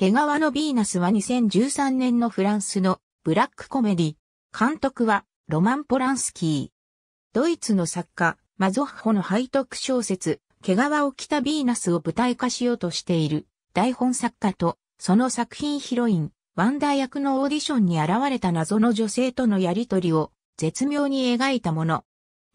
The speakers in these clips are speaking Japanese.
毛皮のヴィーナスは2013年のフランスのブラックコメディ。監督はロマン・ポランスキー。ドイツの作家、マゾッホの背徳小説、毛皮を着たヴィーナスを舞台化しようとしている台本作家と、その作品ヒロイン、ワンダー役のオーディションに現れた謎の女性とのやりとりを絶妙に描いたもの。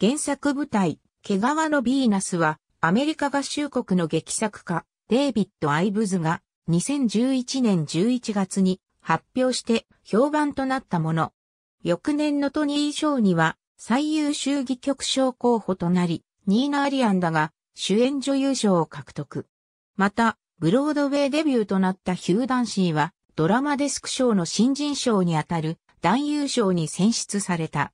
原作舞台、毛皮のヴィーナスは、アメリカ合衆国の劇作家、デイビッド・アイブズが、2011年11月に発表して評判となったもの。翌年のトニー賞には最優秀戯曲賞候補となり、ニーナ・アリアンだが主演女優賞を獲得。また、ブロードウェイデビューとなったヒュー・ダンシーはドラマデスク賞の新人賞にあたる男優賞に選出された。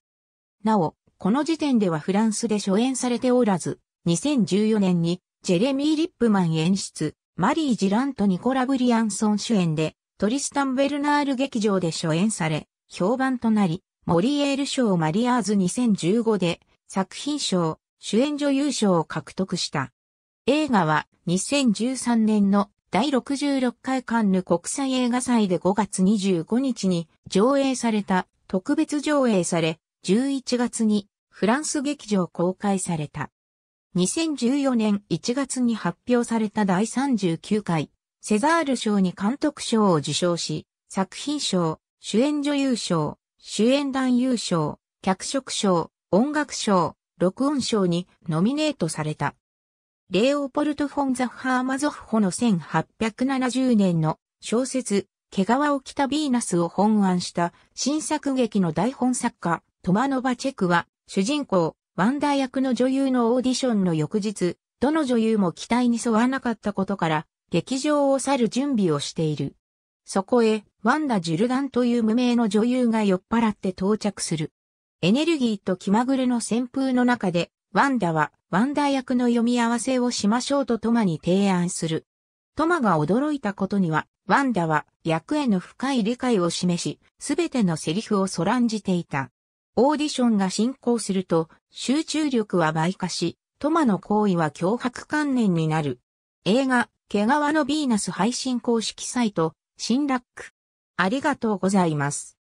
なお、この時点ではフランスで初演されておらず、2014年にジェレミー・リップマン演出、マリー・ジラント・ニコラ・ブリアンソン主演で、トリスタン・ベルナール劇場で初演され、評判となり、モリエール賞マリアーズ2015で作品賞、主演女優賞を獲得した。映画は2013年の第66回カンヌ国際映画祭で5月25日に上映された、特別上映され、11月にフランス劇場公開された。2014年1月に発表された第39回、セザール賞に監督賞を受賞し、作品賞、主演女優賞、主演男優賞、脚色賞、音楽賞、録音賞にノミネートされた。レオポルト・フォン・ザハーマゾフホの1870年の小説、毛皮を着たヴィーナスを本案した新作劇の台本作家、トマノバチェクは、主人公、ワンダー役の女優のオーディションの翌日、どの女優も期待に沿わなかったことから、劇場を去る準備をしている。そこへ、ワンダ・ジュルダンという無名の女優が酔っ払って到着する。エネルギーと気まぐれの旋風の中で、ワンダは、ワンダー役の読み合わせをしましょうとトマに提案する。トマが驚いたことには、ワンダは、役への深い理解を示し、すべてのセリフをそらんじていた。オーディションが進行すると、集中力は倍化し、トマの行為は脅迫観念になる。映画、毛皮のヴィーナス配信公式サイト、新ラック。ありがとうございます。